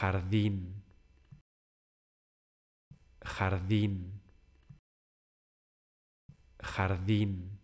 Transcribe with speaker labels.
Speaker 1: jardín, jardín, jardín.